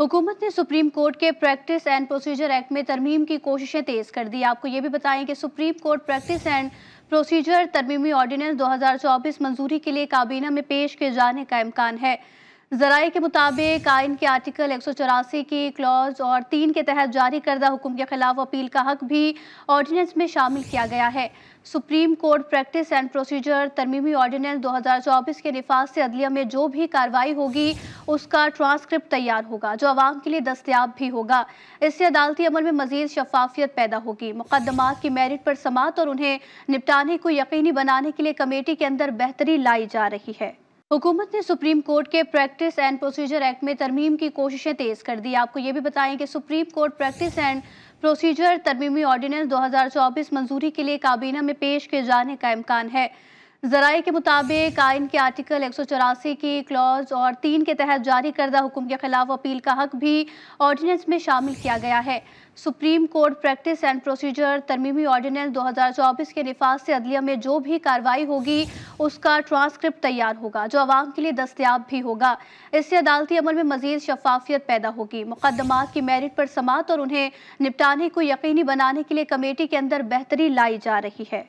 हुकूमत ने Supreme Court के प्रैक्टिस एंड प्रोसीजर एक्ट में तरमीम की कोशिशें तेज़ कर दी आपको ये भी बताएं कि Supreme Court Practice and Procedure तरमीमी ऑर्डिनेंस 2024 मंजूरी के लिए काबीना में पेश किए जाने का इम्कान है जराए के मुताबिक आइन के आर्टिकल एक सौ चौरासी की क्लॉज और तीन के तहत जारी करदा हुक्म के खिलाफ अपील का हक भी ऑर्डिनेंस में शामिल किया गया है Supreme Court Practice and Procedure तरमीमी ऑर्डिनेंस 2024 के नफाज से अदलिया में जो भी कार्रवाई होगी उसका ट्रांसक्रिप्ट तैयार होगा जो आवाम के लिए दस्तियाब भी होगा इससे अदालती अमल में मजीद शफाफियत पैदा होगी मुकदमा की मेरिट पर समात और उन्हें निपटाने को यकीनी बनाने के लिए कमेटी के अंदर बेहतरी लाई जा रही है हुकूमत ने सुप्रीम कोर्ट के प्रैक्टिस एंड प्रोसीजर एक्ट में तरमीम की कोशिशें तेज़ कर दी आपको ये भी बताएं कि Supreme Court Practice and Procedure तरमीमी ऑर्डिनेंस 2024 मंजूरी के लिए काबीना में पेश किए जाने का इम्कान है जराए के मुताबिक आयन के आर्टिकल एक सौ चौरासी की क्लॉज और तीन के तहत जारी करदा हुक्म के खिलाफ अपील का हक भी ऑर्डिनेंस में शामिल किया गया है Supreme Court Practice and Procedure तरमीमी ऑर्डिनेंस 2024 के नफाज से अदलिया में जो भी कार्रवाई होगी उसका ट्रांसक्रिप्ट तैयार होगा जो आवाम के लिए दस्तियाब भी होगा इससे अदालती अमल में मजीद शफाफियत पैदा होगी मुकदमा की मेरिट पर समात और उन्हें निपटाने को यकीनी बनाने के लिए कमेटी के अंदर बेहतरी लाई जा रही है